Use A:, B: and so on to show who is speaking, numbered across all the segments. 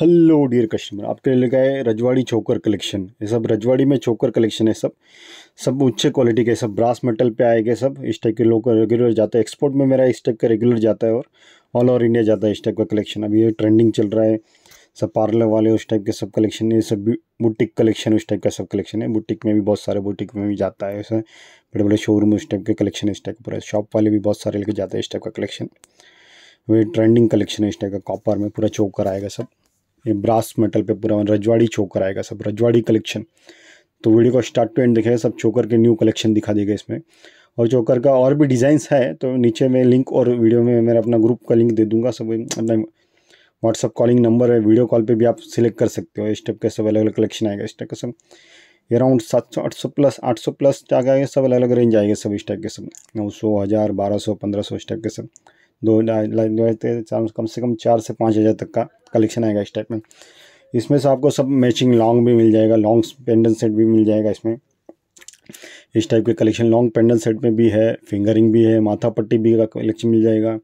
A: hello dear customer आपके लिए लेकर है रजवाड़ी चोकर कलेक्शन ये सब रजवाड़ी में चोकर कलेक्शन है सब सब उच्च क्वालिटी के सब ब्रास मेटल पे गए सब इस टाइप के लोग रेगुलर जाता है एक्सपोर्ट में मेरा इस टाइप का रेगुलर जाता है और ऑल ओवर इंडिया जाता है इस टाइप का कलेक्शन अभी ये ट्रेंडिंग चल रहा है सब पार्लर वाले उस टाइप के सब कलेक्शन ये सब बुटीक कलेक्शन उस टाइप का सब कलेक्शन है बुटीक में भी बहुत सारे बुटीक में भी जाता है ऐसे बड़े बड़े शोरूम उस टाइप के कलेक्शन इस टाइप पूरा शॉप वाले भी बहुत सारे लेके जाते हैं इस टाइप का कलेक्शन वही ट्रेंडिंग कलेक्शन है इस टाइप का कॉपर में पूरा चोकर आएगा सब ये ब्रास मेटल पे पूरा रजवाड़ी चोकर आएगा सब रजवाड़ी कलेक्शन तो वीडियो को स्टार्ट टू एंड दिखेगा सब चोकर के न्यू कलेक्शन दिखा देगा इसमें और चोकर का और भी डिज़ाइंस है तो नीचे में लिंक और वीडियो में मेरा अपना ग्रुप का लिंक दे दूंगा सब अपना व्हाट्सअप कॉलिंग नंबर है वीडियो कॉल पे भी आप सिलेक्ट कर सकते हो इस टाइप का सब अलग अलग कलेक्शन आएगा इस टाइप का सब अराउंड सात सौ आठ सौ प्लस आठ सौ प्लस जाकर आएगा सब अलग अलग रेंज आएगा सब इस टाइप के सब नौ सौ हज़ार बारह सौ पंद्रह सौ इस टाइप के सब दो कम से कम चार से पाँच हज़ार तक का कलेक्शन आएगा इस टाइप में इसमें से आपको सब मैचिंग लॉन्ग भी मिल जाएगा लॉन्ग पेंडेंट सेट भी मिल जाएगा इसमें इस टाइप के कलेक्शन लॉन्ग पेंडल सेट में भी है फिंगरिंग भी है माथा पट्टी भी का कलेक्शन मिल जाएगा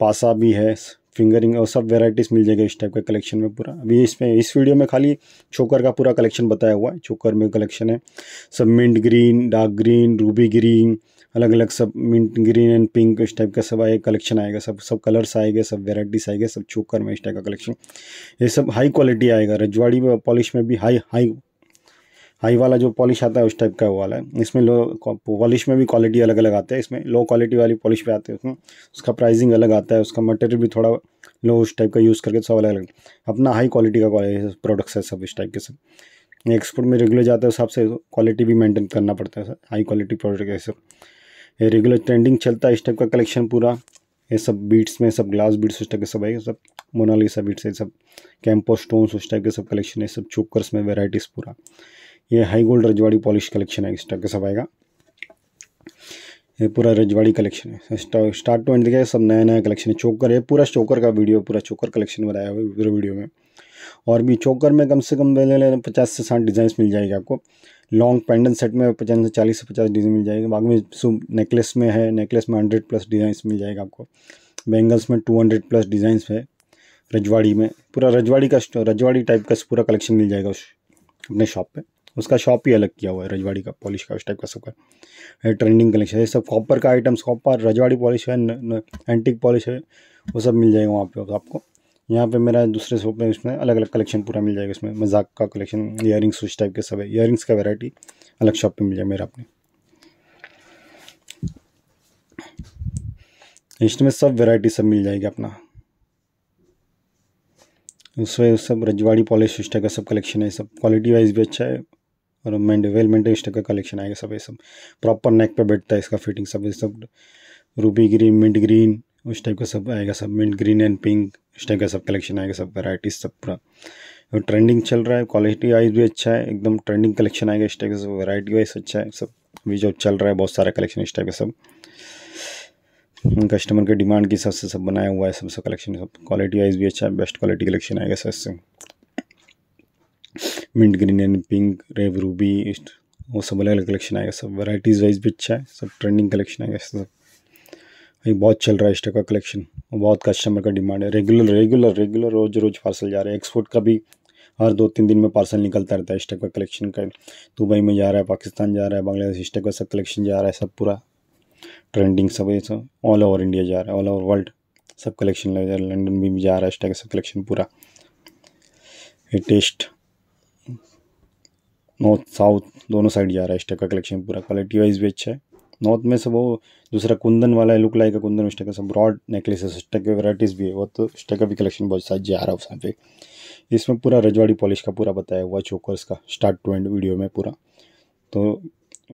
A: पासा भी है फिंगरिंग और सब वेराइटीज़ मिल जाएगा इस टाइप का कलेक्शन में पूरा अभी इसमें इस वीडियो में खाली चोकर का पूरा कलेक्शन बताया हुआ है चोकर में कलेक्शन है सब mint green dark green ruby green अलग अलग सब मिंट ग्रीन एंड पिंक इस टाइप का सब आए कलेक्शन आएगा सब सब कलर्स आएंगे सब वेराइटीज़ आएंगे सब चोकर में इस टाइप का कलेक्शन ये सब हाई क्वालिटी आएगा रजवाड़ी में पॉलिश में भी हाई हाई हाई वाला जो पॉलिश आता है उस टाइप का वो वाला है इसमें लो पॉलिश में भी क्वालिटी अलग अलग आते हैं इसमें लो क्वालिटी वाली पॉलिश पे आते हैं उसमें उसका प्राइसिंग अलग आता है उसका मटेरियल भी थोड़ा लो उस टाइप का यूज़ करके सब अलग अलग अपना हाई क्वालिटी का प्रोडक्ट्स है सब इस टाइप के सब एक्सपोर्ट में रेगुलर जाते हैं हिसाब से क्वालिटी भी मेंटेन करना पड़ता है सर हाई क्वालिटी प्रोडक्ट है सब ये रेगुलर ट्रेंडिंग चलता है इस टाइप का कलेक्शन पूरा ये सब बीट्स में सब ग्लास बीट्स उस टाइप के सब है सब मोनालिसा बीट्स है सब कैंपो स्टोन्स उस टाइप के सब कलेक्शन है सब चोकर्स में वेराइटीज़ पूरा ये हाई गोल्ड रजवाड़ी पॉलिश कलेक्शन है स्टॉक के सब आएगा ये पूरा रजवाड़ी कलेक्शन है स्टार्ट टू एंड देखिए सब नया नया कलेक्शन है चोकर है पूरा चोकर का वीडियो पूरा चोकर कलेक्शन बनाया हुआ है पूरे वीडियो में और भी चोकर में कम से कम पचास से साठ डिज़ाइन मिल जाएगी आपको लॉन्ग पेंडेंट सेट में पचास से चालीस से पचास डिज़ाइन मिल जाएगी बाग में सु नेकलेस में है नेकलेस में हंड्रेड प्लस डिज़ाइन मिल जाएगा आपको बैंगल्स में टू हंड्रेड प्लस डिज़ाइन है रजवाड़ी में पूरा रजवाड़ी का रजवाड़ी टाइप का पूरा कलेक्शन मिल जाएगा उस अपने शॉप पर उसका शॉप ही अलग किया हुआ है रजवाड़ी का पॉलिश का उस टाइप का सब का ट्रेंडिंग कलेक्शन है सब कॉपर का आइटम्स कॉपर रजवाड़ी पॉलिश है एंटिक पॉलिश है वो सब मिल जाएगा वहाँ पर आपको यहाँ पे मेरा दूसरे शॉप में उसमें अलग अलग कलेक्शन पूरा मिल जाएगा उसमें मजाक का कलेक्शन इयर उस टाइप के सब है ईयर का वेराइटी अलग शॉप पर मिल जाएगा मेरा अपने इसमें सब वेराइटी सब मिल जाएगी अपना उसमें सब रजवाड़ी पॉलिश का सब कलेक्शन है सब क्वालिटी वाइज भी अच्छा है और मेंट वेल मेंटेन स्टक का कलेक्शन आएगा सब ये सब प्रॉपर नेक पे बैठता है इसका फिटिंग सब ये सब रूबी ग्रीन मिंट ग्रीन उस टाइप का सब आएगा सब मिंट ग्रीन एंड पिंक इस टाइप का सब कलेक्शन आएगा सब वैराइटीज सब पूरा और ट्रेंडिंग चल रहा है क्वालिटी वाइज भी अच्छा है एकदम ट्रेंडिंग कलेक्शन आएगा इस टाइप का सब वैरायटी वाइज अच्छा है सब अभी जो चल रहा है बहुत सारा कलेक्शन इस टाइप का सब कस्टमर के डिमांड के हिसाब से सब बनाया हुआ है सब सब कलेक्शन सब क्वालिटी वाइज भी अच्छा है बेस्ट क्वालिटी कलेक्शन आएगा सर से मिंट ग्रीन एंड पिंक रेव रूबी वो सब अलग अलग कलेक्शन आएगा सब वैराइटीज़ वाइज भी अच्छा है सब ट्रेंडिंग कलेक्शन आएगा सब ये बहुत चल रहा है स्टॉक का कलेक्शन और बहुत कस्टमर का डिमांड है रेगुलर रेगुलर रेगुलर रोज़ रोज़ पार्सल जा रहे हैं एक्सपोर्ट का भी हर दो तीन दिन में पार्सल निकलता रहता है स्टॉक का कलेक्शन का दुबई में जा रहा है पाकिस्तान जा रहा है बांग्लादेश टाइप का सब कलेक्शन जा रहा है सब पूरा ट्रेंडिंग सब ये सब ऑल ओवर इंडिया जा रहा है ऑल ओवर वर्ल्ड सब कलेक्शन लग जा रहा है लंडन भी जा रहा है टाइप का सब कलेक्शन पूरा ये टेस्ट नॉर्थ साउथ दोनों साइड जा रहा है स्टेक का कलेक्शन पूरा क्वालिटी वाइज भी अच्छा है नॉर्थ में से वो दूसरा कुंदन वाला लुक लाइक कुंदन का सब ब्रॉड नेकलेसेस स्टक की वैराइटीज़ भी है वो तो स्टेक का भी कलेक्शन बहुत साथ जा रहा है उस पे इसमें पूरा रजवाड़ी पॉलिश का पूरा बताया हुआ चोकर्स का स्टार्ट टू एंड वीडियो में पूरा तो